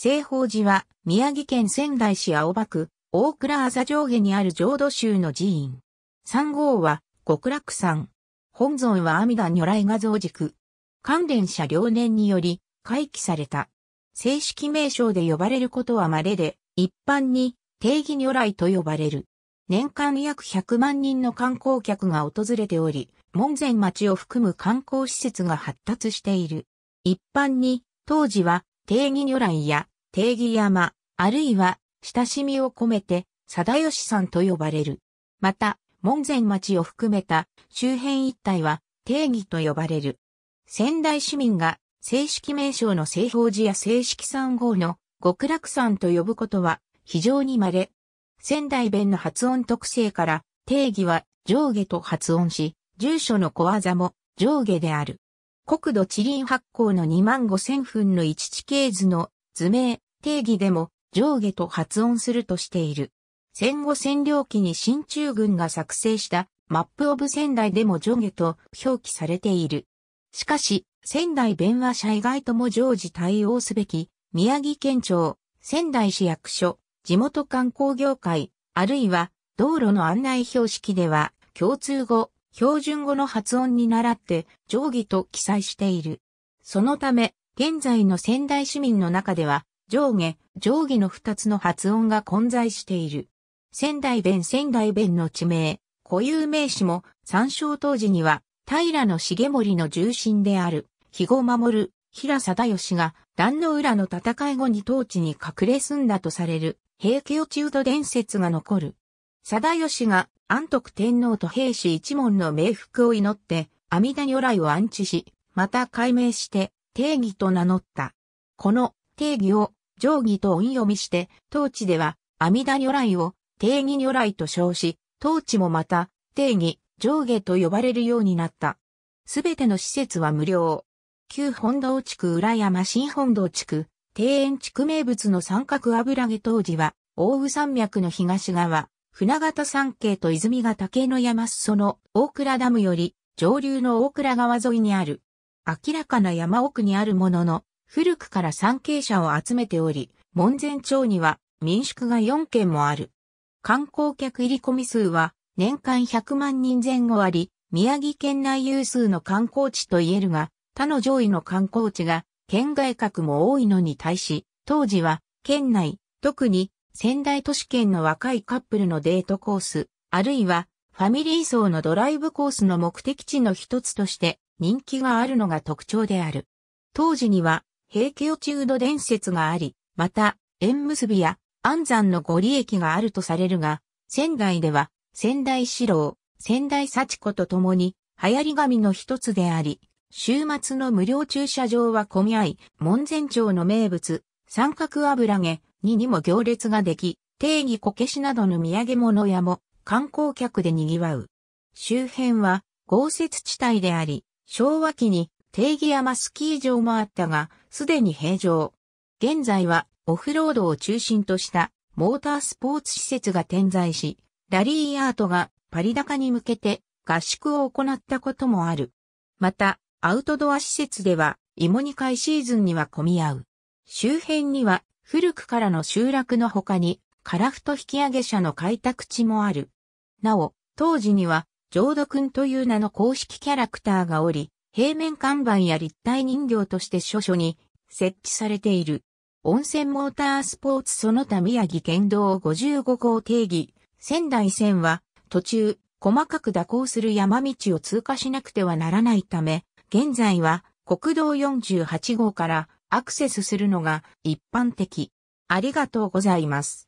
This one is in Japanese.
西宝寺は、宮城県仙台市青葉区、大倉朝上下にある浄土宗の寺院。三号は、極楽山。本尊は阿弥陀如来画像軸。関連者両年により、回帰された。正式名称で呼ばれることは稀で、一般に定義如来と呼ばれる。年間約100万人の観光客が訪れており、門前町を含む観光施設が発達している。一般に、当時は定義如来や定義山、あるいは親しみを込めて、定義さんと呼ばれる。また、門前町を含めた周辺一帯は定義と呼ばれる。仙台市民が正式名称の正法寺や正式三号の極楽山と呼ぶことは非常に稀。仙台弁の発音特性から定義は上下と発音し、住所の小技も上下である。国土地理院発行の2万5000分の1地形図の図名、定義でも上下と発音するとしている。戦後占領期に新中軍が作成したマップオブ仙台でも上下と表記されている。しかし、仙台弁話者以外とも常時対応すべき、宮城県庁、仙台市役所、地元観光業界、あるいは道路の案内標識では共通語、標準語の発音に倣って定規と記載している。そのため、現在の仙台市民の中では、上下、定規の二つの発音が混在している。仙台弁仙台弁の地名、固有名詞も参照当時には、平の重盛の重臣である、肥後守、平貞義が、壇の浦の戦い後に当地に隠れ住んだとされる、平家落ちうど伝説が残る。貞義が安徳天皇と兵士一門の冥福を祈って、阿弥陀如来を安置し、また改名して、定義と名乗った。この定義を定義と音読みして、当地では阿弥陀如来を定義如来と称し、当地もまた定義、上下と呼ばれるようになった。すべての施設は無料。旧本堂地区裏山新本堂地区、庭園地区名物の三角油揚げ当時は、大羽山脈の東側、船形山系と泉が竹の山裾の大倉ダムより上流の大倉川沿いにある。明らかな山奥にあるものの、古くから山系者を集めており、門前町には民宿が4軒もある。観光客入り込み数は年間100万人前後あり、宮城県内有数の観光地と言えるが、他の上位の観光地が県外格も多いのに対し、当時は県内、特に仙台都市圏の若いカップルのデートコース、あるいはファミリー層のドライブコースの目的地の一つとして人気があるのが特徴である。当時には、平家落ち度伝説があり、また、縁結びや安山のご利益があるとされるが、仙台では、仙台四郎、仙台幸子と共に、流行り神の一つであり、週末の無料駐車場は混み合い、門前町の名物、三角油揚げににも行列ができ、定義こけしなどの土産物屋も観光客で賑わう。周辺は豪雪地帯であり、昭和期に定義山スキー場もあったが、すでに平常。現在はオフロードを中心としたモータースポーツ施設が点在し、ラリーアートがパリ高に向けて合宿を行ったこともある。また、アウトドア施設では芋煮会シーズンには混み合う。周辺には古くからの集落の他に、カラフト引上げ者の開拓地もある。なお、当時には、浄土くんという名の公式キャラクターがおり、平面看板や立体人形として諸所に設置されている。温泉モータースポーツその他宮城県道55号定義、仙台線は途中細かく蛇行する山道を通過しなくてはならないため、現在は国道48号からアクセスするのが一般的。ありがとうございます。